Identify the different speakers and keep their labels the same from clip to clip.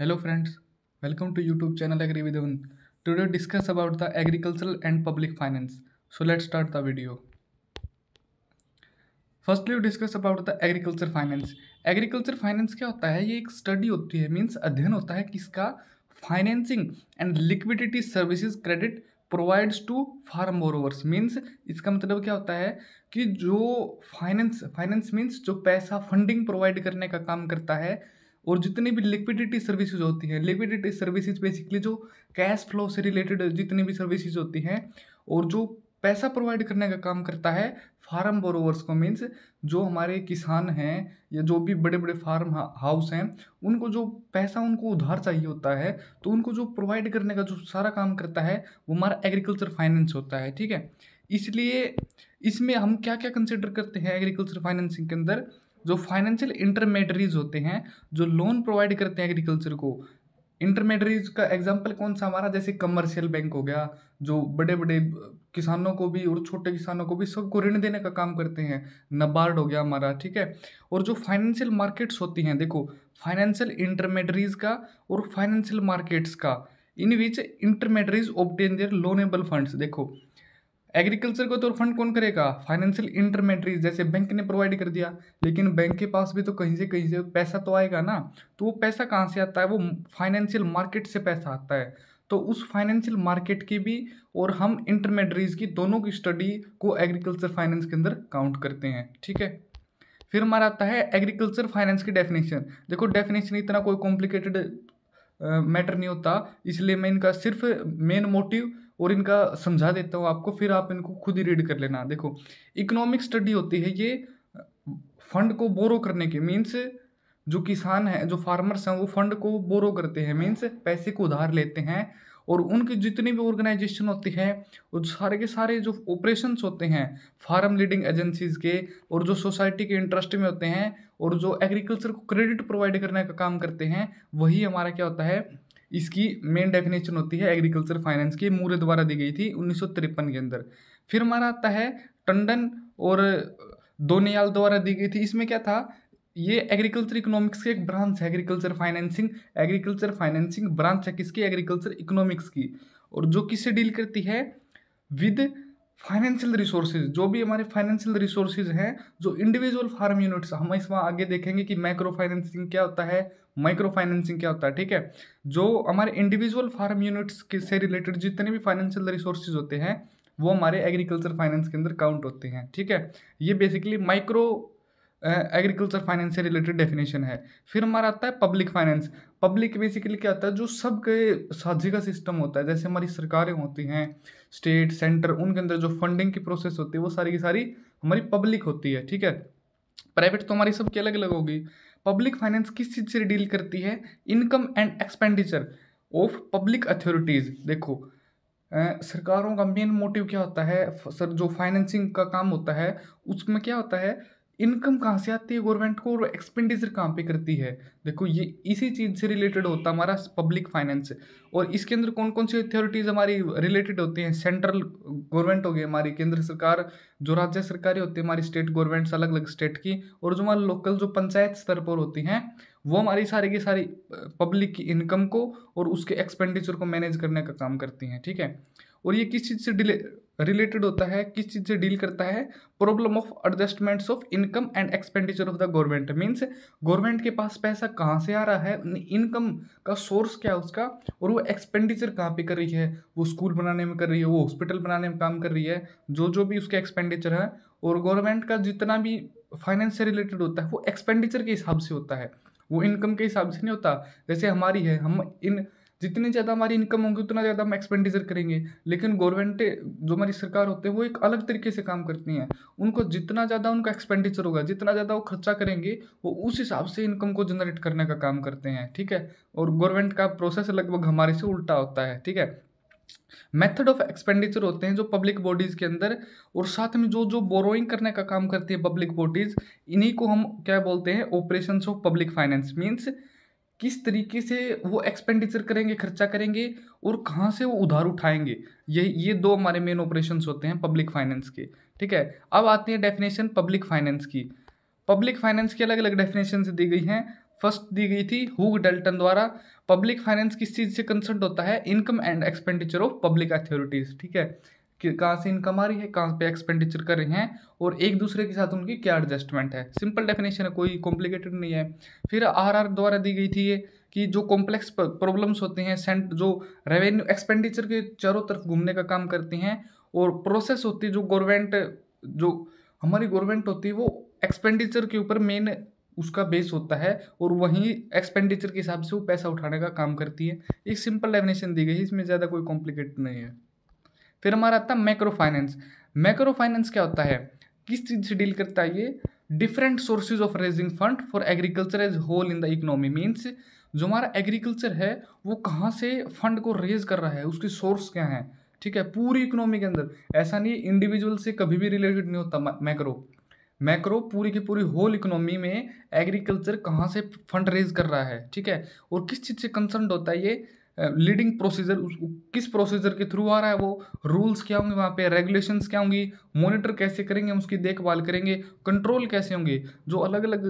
Speaker 1: hello friends welcome to YouTube channel agri विदन today discuss about the agricultural and public finance so let start the video firstly you discuss about the agriculture finance agriculture finance क्या होता है ये एक study होती है means अध्ययन होता है किसका financing and liquidity services credit provides to farm owners means इसका मतलब क्या होता है कि जो फाइनेंस फाइनेंस मीन्स जो पैसा फंडिंग प्रोवाइड करने का काम करता है और जितनी भी लिक्विडिटी सर्विसेज होती हैं लिक्विडिटी सर्विसेज बेसिकली जो कैश फ्लो से रिलेटेड जितनी भी सर्विसेज होती हैं और जो पैसा प्रोवाइड करने का काम करता है फार्म बोरोवर्स को मीन्स जो हमारे किसान हैं या जो भी बड़े बड़े फार्म हाउस हैं उनको जो पैसा उनको उधार चाहिए होता है तो उनको जो प्रोवाइड करने का जो सारा काम करता है वो हमारा एग्रीकल्चर फाइनेंस होता है ठीक है इसलिए इसमें हम क्या क्या कंसिडर करते हैं एग्रीकल्चर फाइनेंसिंग के अंदर जो फाइनेंशियल इंटरमेडरीज होते हैं जो लोन प्रोवाइड करते हैं एग्रीकल्चर को इंटरमेडरीज का एग्जाम्पल कौन सा हमारा जैसे कमर्शियल बैंक हो गया जो बड़े बड़े किसानों को भी और छोटे किसानों को भी सबको ऋण देने का काम करते हैं नबार्ड हो गया हमारा ठीक है और जो फाइनेंशियल मार्केट्स होती हैं देखो फाइनेंशियल इंटरमेडरीज का और फाइनेंशियल मार्केट्स का in which intermediaries obtain their loanable funds देखो एग्रीकल्चर को तो फंड कौन करेगा फाइनेंशियल इंटरमेटरीज जैसे बैंक ने प्रोवाइड कर दिया लेकिन बैंक के पास भी तो कहीं से कहीं से पैसा तो आएगा ना तो वो पैसा कहाँ से आता है वो फाइनेंशियल मार्केट से पैसा आता है तो उस फाइनेंशियल मार्केट की भी और हम इंटरमेडरीज की दोनों की स्टडी को एग्रीकल्चर फाइनेंस के अंदर काउंट करते हैं ठीक है फिर हमारा आता है एग्रीकल्चर फाइनेंस की डेफिनेशन देखो डेफिनेशन इतना कोई कॉम्प्लिकेटेड मैटर नहीं होता इसलिए मैं इनका सिर्फ मेन मोटिव और इनका समझा देता हूँ आपको फिर आप इनको खुद ही रीड कर लेना देखो इकोनॉमिक स्टडी होती है ये फंड को बोरो करने के मीन्स जो किसान हैं जो फार्मर्स हैं वो फंड को बोरो करते हैं मीन्स पैसे को उधार लेते हैं और उनके जितने भी ऑर्गेनाइजेशन होती है और सारे के सारे जो ऑपरेशंस होते हैं फार्म लीडिंग एजेंसीज के और जो सोसाइटी के इंटरेस्ट में होते हैं और जो एग्रीकल्चर को क्रेडिट प्रोवाइड करने का काम करते हैं वही हमारा क्या होता है इसकी मेन डेफिनेशन होती है एग्रीकल्चर फाइनेंस की मूर्य द्वारा दी गई थी उन्नीस के अंदर फिर हमारा आता है टंडन और दोनियाल द्वारा दी गई थी इसमें क्या था ये एग्रीकल्चर इकोनॉमिक्स की एक ब्रांच है agriculture financing agriculture financing branch है किसकी एग्रीकल्चर इकोनॉमिक्स की और जो किससे डील करती है विद फाइनेंशियल रिसोर्सेज जो भी हमारे फाइनेंशियल रिसोर्सेज हैं जो इंडिविजुअल फार्म यूनिट्स हम इसमें आगे देखेंगे कि माइक्रो फाइनेंसिंग क्या होता है माइक्रो फाइनेंसिंग क्या होता है ठीक है जो हमारे इंडिविजुअल फार्म यूनिट्स के से रिलेटेड जितने भी फाइनेंशियल रिसोर्सेज होते हैं वो हमारे एग्रीकल्चर फाइनेंस के अंदर काउंट होते हैं ठीक है ये बेसिकली माइक्रो एग्रीकल्चर फाइनेंस से रिलेटेड डेफिनेशन है फिर हमारा आता है पब्लिक फाइनेंस पब्लिक बेसिकली क्या होता है जो सबके साझे का सिस्टम होता है जैसे हमारी सरकारें होती हैं स्टेट सेंटर उनके अंदर जो फंडिंग की प्रोसेस होती है वो सारी की सारी हमारी पब्लिक होती है ठीक है प्राइवेट तो हमारी सबकी अलग अलग होगी पब्लिक फाइनेंस किस चीज़ से डील करती है income and expenditure of public authorities देखो आ, सरकारों का मेन मोटिव क्या होता है सर जो फाइनेंसिंग का काम होता है उसमें क्या होता है इनकम कहाँ से आती है गवर्नमेंट को और एक्सपेंडिचर कहाँ पे करती है देखो ये इसी चीज़ से रिलेटेड होता है हमारा पब्लिक फाइनेंस और इसके अंदर कौन कौन सी अथॉरिटीज़ हमारी रिलेटेड होती हैं सेंट्रल गवर्नमेंट हो गई हमारी केंद्र सरकार जो राज्य सरकारें होती है हमारी स्टेट गवर्नमेंट्स अलग अलग स्टेट की और जो हमारे लोकल जो पंचायत स्तर पर होती हैं वो हमारी सारी की सारी पब्लिक की इनकम को और उसके एक्सपेंडिचर को मैनेज करने का काम करती हैं ठीक है और ये किस चीज़ से डिले रिलेटेड होता है किस चीज़ से डील करता है problem of adjustments of income and expenditure of the government means government के पास पैसा कहाँ से आ रहा है इनकम का सोर्स क्या है उसका और वो एक्सपेंडिचर कहाँ पे कर रही है वो स्कूल बनाने में कर रही है वो हॉस्पिटल बनाने में काम कर रही है जो जो भी उसके एक्सपेंडिचर है और गवर्नमेंट का जितना भी फाइनेंस से रिलेटेड होता है वो एक्सपेंडिचर के हिसाब से होता है वो इनकम के हिसाब से नहीं होता जैसे हमारी है हम इन जितनी ज़्यादा हमारी इनकम होगी उतना ज़्यादा हम एक्सपेंडिचर करेंगे लेकिन गवर्नमेंट जो हमारी सरकार होती है वो एक अलग तरीके से काम करती हैं उनको जितना ज़्यादा उनका एक्सपेंडिचर होगा जितना ज़्यादा वो खर्चा करेंगे वो उस हिसाब से इनकम को जनरेट करने का काम करते हैं ठीक है और गवर्नमेंट का प्रोसेस लगभग हमारे से उल्टा होता है ठीक है मेथड ऑफ एक्सपेंडिचर होते हैं जो पब्लिक बॉडीज़ के अंदर और साथ में जो जो बोरोइंग करने का काम करती है पब्लिक बॉडीज़ इन्हीं को हम क्या बोलते हैं operation of public finance means किस तरीके से वो एक्सपेंडिचर करेंगे खर्चा करेंगे और कहाँ से वो उधार उठाएंगे ये ये दो हमारे मेन ऑपरेशंस होते हैं पब्लिक फाइनेंस के ठीक है अब आते हैं डेफिनेशन पब्लिक फाइनेंस की पब्लिक फाइनेंस की अलग अलग डेफिनेशन दी गई हैं फर्स्ट दी गई थी हुग डेल्टन द्वारा पब्लिक फाइनेंस किस चीज़ से कंसर्न होता है income and expenditure of public authorities ठीक है कि कहाँ से इनकम आ रही है कहाँ पे एक्सपेंडिचर कर रहे हैं और एक दूसरे के साथ उनकी क्या एडजस्टमेंट है सिंपल डेफिनेशन है कोई कॉम्प्लिकेटेड नहीं है फिर आर द्वारा दी गई थी ये कि जो कॉम्प्लेक्स प्रॉब्लम्स होते हैं सेंट जो रेवेन्यू एक्सपेंडिचर के चारों तरफ घूमने का काम करते हैं और प्रोसेस होती है जो गवर्नमेंट जो हमारी गवर्नमेंट होती है वो एक्सपेंडिचर के ऊपर मेन उसका बेस होता है और वहीं एक्सपेंडिचर के हिसाब से वो पैसा उठाने का काम करती है एक सिंपल डेफिनेशन दी गई है इसमें ज़्यादा कोई कॉम्प्लिकेट नहीं है फिर हमारा आता है मैक्रो फाइनेंस मैक्रो फाइनेंस क्या होता है किस चीज़ से डील करता है ये different sources of raising fund for agriculture as whole in the economy means जो हमारा एग्रीकल्चर है वो कहाँ से फंड को रेज कर रहा है उसके सोर्स क्या हैं ठीक है पूरी इकोनॉमी के अंदर ऐसा नहीं इंडिविजुअल से कभी भी रिलेटेड नहीं होता मैक्रो मैक्रो पूरी की पूरी होल इकोनॉमी में एग्रीकल्चर कहाँ से फंड रेज कर रहा है ठीक है और किस चीज़ से कंसर्न होता है ये लीडिंग प्रोसीजर किस प्रोसीजर के थ्रू आ रहा है वो रूल्स क्या होंगे वहाँ पे रेगुलेशंस क्या होंगी मॉनिटर कैसे करेंगे हम उसकी देखभाल करेंगे कंट्रोल कैसे होंगे जो अलग अलग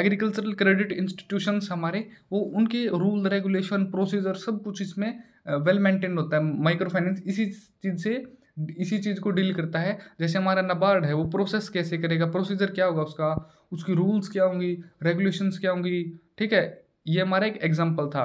Speaker 1: एग्रीकल्चरल क्रेडिट इंस्टीट्यूशंस हमारे वो उनके रूल रेगुलेशन प्रोसीजर सब कुछ इसमें वेल मेंटेन होता है माइक्रो फाइनेंस इसी चीज़ से इसी चीज़ को डील करता है जैसे हमारा नबार्ड है वो प्रोसेस कैसे करेगा प्रोसीजर क्या होगा उसका उसकी रूल्स क्या होंगी रेगुलेशंस क्या होंगी ठीक है ये हमारा एक एग्जाम्पल था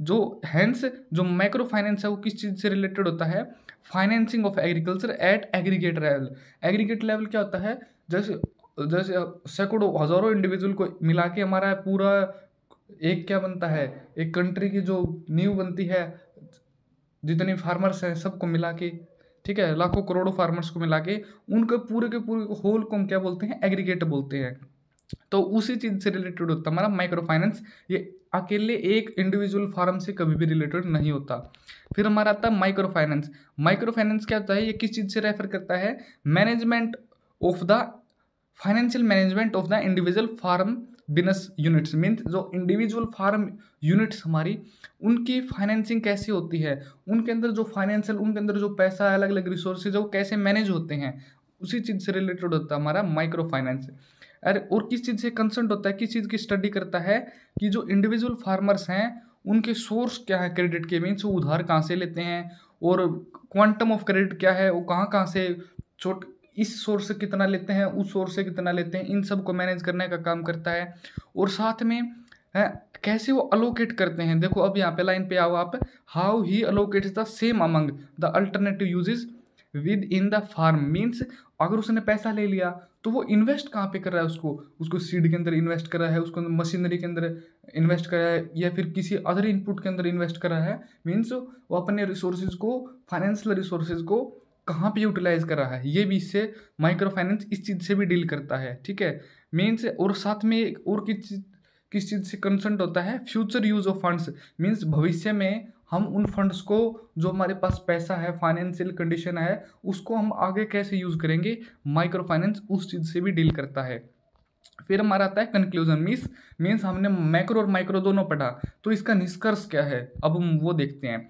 Speaker 1: जो हैंस जो माइक्रो फाइनेंस है वो किस चीज़ से रिलेटेड होता है financing of agriculture at aggregate level aggregate level क्या होता है जैसे जैसे सैकड़ों हज़ारों इंडिविजुअल को मिला के हमारा पूरा एक क्या बनता है एक कंट्री की जो नींव बनती है जितने फार्मर्स हैं सबको मिला के ठीक है लाखों करोड़ों फार्मर्स को मिला के उनके पूरे के पूरे होल को हम क्या बोलते हैं एग्रीगेट बोलते हैं तो उसी चीज़ से रिलेटेड होता हमारा माइक्रो फाइनेंस ये अकेले एक इंडिविजुअल फार्म से कभी भी रिलेटेड नहीं होता फिर हमारा आता है माइक्रो फाइनेंस माइक्रो फाइनेंस क्या होता है ये किस चीज़ से रेफर करता है management of the financial management of the individual farm business units means जो इंडिविजुअल फार्म यूनिट्स हमारी उनकी फाइनेंसिंग कैसी होती है उनके अंदर जो फाइनेंशियल उनके अंदर जो पैसा अलग अलग रिसोर्सेज है वो कैसे मैनेज होते हैं उसी चीज़ से रिलेटेड होता है हमारा माइक्रो फाइनेंस अरे और किस चीज़ से कंसर्न होता है किस चीज़ की स्टडी करता है कि जो इंडिविजुअल फार्मर्स हैं उनके सोर्स क्या है क्रेडिट के मीन्स वो उधार कहाँ से लेते हैं और क्वांटम ऑफ क्रेडिट क्या है वो कहाँ कहाँ से छोट इस सोर्स से कितना लेते हैं उस सोर्स से कितना लेते हैं इन सब को मैनेज करने का काम करता है और साथ में कैसे वो अलोकेट करते हैं देखो अब यहाँ पे लाइन पे आओ आप how he allocate the same among the alternative uses within the farm means अगर उसने पैसा ले लिया तो वो इन्वेस्ट कहाँ पे कर रहा है उसको उसको सीड के अंदर इन्वेस्ट कर रहा है उसको मशीनरी के अंदर इन्वेस्ट कर रहा है या फिर किसी अदर इनपुट के अंदर इन्वेस्ट कर रहा है मीन्स वो अपने रिसोर्सेज को फाइनेंशियल रिसोर्सेज को कहाँ पे यूटिलाइज कर रहा है ये भी इससे माइक्रो फाइनेंस इस चीज़ से भी डील करता है ठीक है मीन्स और साथ में एक और किस चीज किस चीज़ से कंसर्न होता है future use of funds means भविष्य में हम उन फंड्स को जो हमारे पास पैसा है फाइनेंशियल कंडीशन है उसको हम आगे कैसे यूज़ करेंगे माइक्रो फाइनेंस उस चीज़ से भी डील करता है फिर हमारा आता है कंक्लूजन मीन्स मीन्स हमने मैक्रो और माइक्रो दोनों पढ़ा तो इसका निष्कर्ष क्या है अब हम वो देखते हैं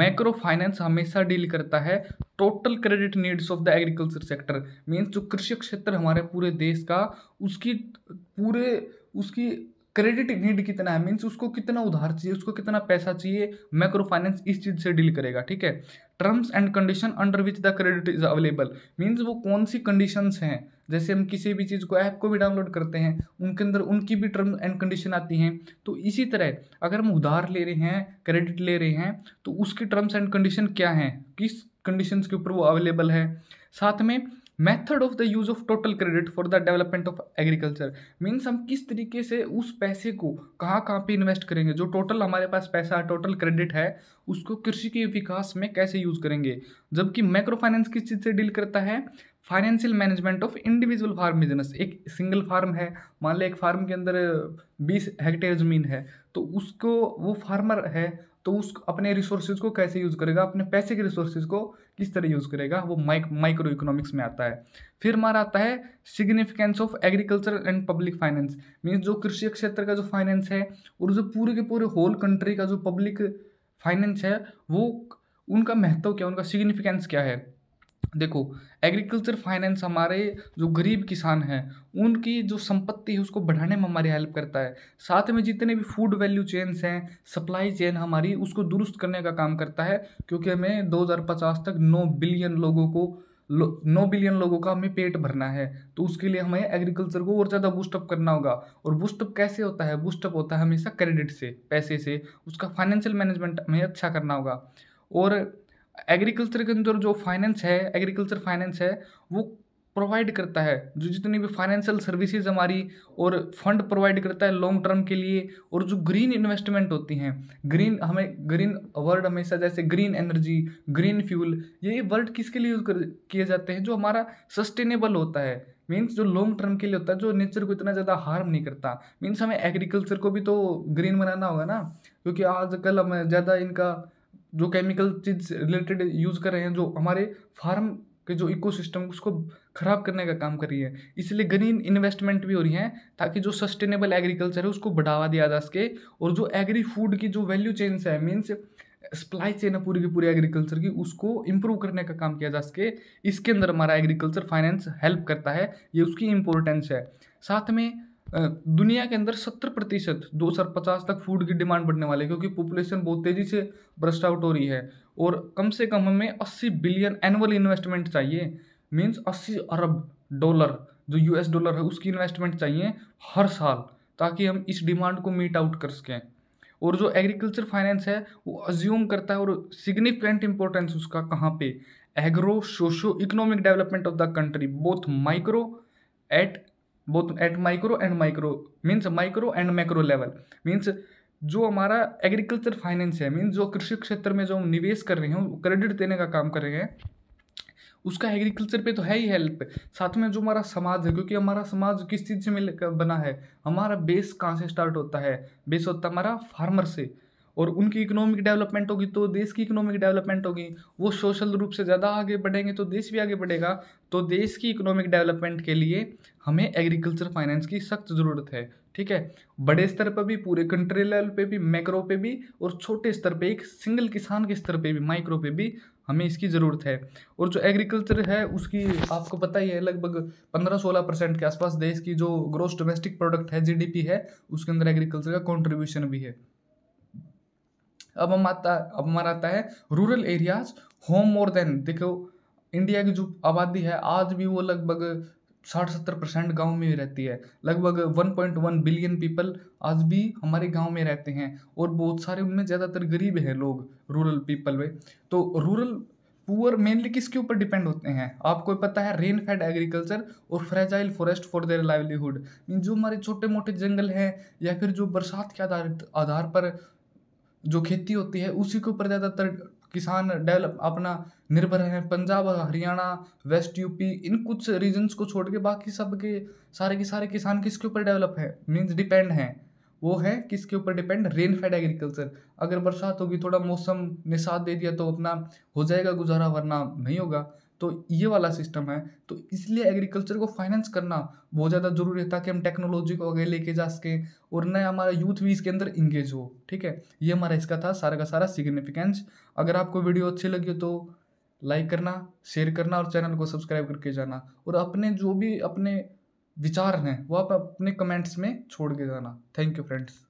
Speaker 1: मैक्रो फाइनेंस हमेशा डील करता है total credit needs of the agriculture sector means जो कृषि क्षेत्र हमारे पूरे देश का उसकी पूरे उसकी क्रेडिट नीड कितना है मीन्स उसको कितना उधार चाहिए उसको कितना पैसा चाहिए माइक्रो फाइनेंस इस चीज़ से डील करेगा ठीक है terms and condition under which the credit is available means वो कौन सी कंडीशंस हैं जैसे हम किसी भी चीज़ को ऐप को भी डाउनलोड करते हैं उनके अंदर उनकी भी टर्म एंड कंडीशन आती हैं तो इसी तरह अगर हम उधार ले रहे हैं क्रेडिट ले रहे हैं तो उसकी टर्म्स एंड कंडीशन क्या हैं किस कंडीशंस के ऊपर वो अवेलेबल है साथ में method of the use of total credit for the development of agriculture means हम किस तरीके से उस पैसे को कहाँ कहाँ पे इन्वेस्ट करेंगे जो टोटल हमारे पास पैसा टोटल क्रेडिट है उसको कृषि के विकास में कैसे यूज़ करेंगे जबकि माइक्रो फाइनेंस किस चीज़ से डील करता है financial management of individual farm business एक सिंगल फार्म है मान लें एक फार्म के अंदर बीस हेक्टेयर ज़मीन है तो उसको वो फार्मर है तो उस अपने रिसोर्सेज को कैसे यूज़ करेगा अपने पैसे के रिसोर्सेज को किस तरह यूज़ करेगा वो माइक माइक्रो इकोनॉमिक्स में आता है फिर हमारा आता है significance of agriculture and public finance means जो कृषि क्षेत्र का जो फाइनेंस है और जो पूरे के पूरे होल कंट्री का जो पब्लिक फाइनेंस है वो उनका महत्व क्या उनका सिग्निफिकेंस क्या है देखो एग्रीकल्चर फाइनेंस हमारे जो गरीब किसान हैं उनकी जो संपत्ति है उसको बढ़ाने में हमारी हेल्प करता है साथ में जितने भी फूड वैल्यू चेन्स हैं सप्लाई चेन हमारी उसको दुरुस्त करने का काम करता है क्योंकि हमें 2050 तक 9 बिलियन लोगों को नौ बिलियन लोगों का हमें पेट भरना है तो उसके लिए हमें एग्रीकल्चर को और ज़्यादा बूस्टअप करना होगा और बूस्टअप कैसे होता है बूस्टअप होता है हमेशा क्रेडिट से पैसे से उसका फाइनेंशियल मैनेजमेंट हमें अच्छा करना होगा और एग्रीकल्चर के अंदर जो फाइनेंस है एग्रीकल्चर फाइनेंस है वो प्रोवाइड करता है जो जितनी भी फाइनेंशियल सर्विसेज हमारी और फंड प्रोवाइड करता है लॉन्ग टर्म के लिए और जो ग्रीन इन्वेस्टमेंट होती हैं ग्रीन हमें ग्रीन वर्ड हमेशा जैसे ग्रीन एनर्जी ग्रीन फ्यूल ये वर्ड किसके लिए यूज़ कर किए जाते हैं जो हमारा सस्टेनेबल होता है मीन्स जो लॉन्ग टर्म के लिए होता है जो नेचर को इतना ज़्यादा हार्म नहीं करता मीन्स हमें एग्रीकल्चर को भी तो ग्रीन बनाना होगा ना क्योंकि आजकल हमें ज़्यादा इनका जो केमिकल चीज़ रिलेटेड यूज़ कर रहे हैं जो हमारे फार्म के जो इकोसिस्टम उसको ख़राब करने का काम कर रही है इसलिए ग्रीन इन्वेस्टमेंट भी हो रही है ताकि जो सस्टेनेबल एग्रीकल्चर है उसको बढ़ावा दिया जा सके और जो एग्री फूड की जो वैल्यू चेन्स है मीन्स सप्लाई चेन है पूरी की पूरी एग्रीकल्चर की उसको इम्प्रूव करने का काम किया जा सके इसके अंदर हमारा एग्रीकल्चर फाइनेंस हेल्प करता है ये उसकी इम्पोर्टेंस है साथ में दुनिया के अंदर सत्तर प्रतिशत दो हज़ार पचास तक फूड की डिमांड बढ़ने वाली है क्योंकि पॉपुलेशन बहुत तेज़ी से ब्रस्ट आउट हो रही है और कम से कम हमें अस्सी बिलियन एनुअल इन्वेस्टमेंट चाहिए मीन्स अस्सी अरब डॉलर जो यूएस डॉलर है उसकी इन्वेस्टमेंट चाहिए हर साल ताकि हम इस डिमांड को मीट आउट कर सकें और जो एग्रीकल्चर फाइनेंस है वो अज्यूम करता है और सिग्निफिकेंट इंपॉर्टेंस उसका कहाँ पे agro socio economic development of the country both micro at both at micro and micro means micro and macro level means जो हमारा एग्रीकल्चर फाइनेंस है मीन्स जो कृषि क्षेत्र में जो हम निवेश कर रहे हैं क्रेडिट देने का काम कर रहे हैं उसका एग्रीकल्चर पे तो है ही हेल्प साथ में जो हमारा समाज है क्योंकि हमारा समाज किस चीज़ से मिल बना है हमारा बेस कहाँ से स्टार्ट होता है बेस होता है हमारा फार्मर से और उनकी इकोनॉमिक डेवलपमेंट होगी तो देश की इकोनॉमिक डेवलपमेंट होगी वो सोशल रूप से ज़्यादा आगे बढ़ेंगे तो देश भी आगे बढ़ेगा तो देश की इकोनॉमिक डेवलपमेंट के लिए हमें एग्रीकल्चर फाइनेंस की सख्त ज़रूरत है ठीक है बड़े स्तर पर भी पूरे कंट्री लेवल पे भी मैक्रो पे भी और छोटे स्तर पे एक सिंगल किसान के स्तर पे भी माइक्रो पे भी हमें इसकी ज़रूरत है और जो एग्रीकल्चर है उसकी आपको पता ही है लगभग पंद्रह सोलह परसेंट के आसपास देश की जो ग्रोस डोमेस्टिक प्रोडक्ट है जीडीपी है उसके अंदर एग्रीकल्चर का कॉन्ट्रीब्यूशन भी है अब हम आता अब हमारा आता है rural areas home more than देखो इंडिया की जो आबादी है आज भी वो लगभग साठ सत्तर परसेंट गाँव में ही रहती है लगभग one point one billion people आज भी हमारे गांव में रहते हैं और बहुत सारे उनमें ज़्यादातर गरीब हैं लोग रूरल पीपल में तो रूरल पुअर मेनली किसके ऊपर डिपेंड होते हैं आपको पता है रेन फेड एग्रीकल्चर और fragile forest for their livelihood जो हमारे छोटे मोटे जंगल हैं या फिर जो बरसात के आधार आधार पर जो खेती होती है उसी के ऊपर ज़्यादातर किसान डेवलप अपना निर्भर है पंजाब हरियाणा वेस्ट यूपी इन कुछ रीजन्स को छोड़ के बाकी सब के सारे के सारे किसान किसके ऊपर डेवलप है मीन्स डिपेंड हैं वो है किसके ऊपर डिपेंड रेनफेड एग्रीकल्चर अगर बरसात होगी थोड़ा मौसम ने साथ दे दिया तो अपना हो जाएगा गुजारा वरना नहीं होगा तो ये वाला सिस्टम है तो इसलिए एग्रीकल्चर को फाइनेंस करना बहुत ज़्यादा ज़रूरी है ताकि हम टेक्नोलॉजी को आगे लेके जा सकें और न हमारा यूथ भी इसके अंदर इंगेज हो ठीक है ये हमारा इसका था सारा का सारा सिग्निफिकेंस अगर आपको वीडियो अच्छी लगी तो लाइक करना शेयर करना और चैनल को सब्सक्राइब करके जाना और अपने जो भी अपने विचार हैं वो आप अपने कमेंट्स में छोड़ के जाना थैंक यू फ्रेंड्स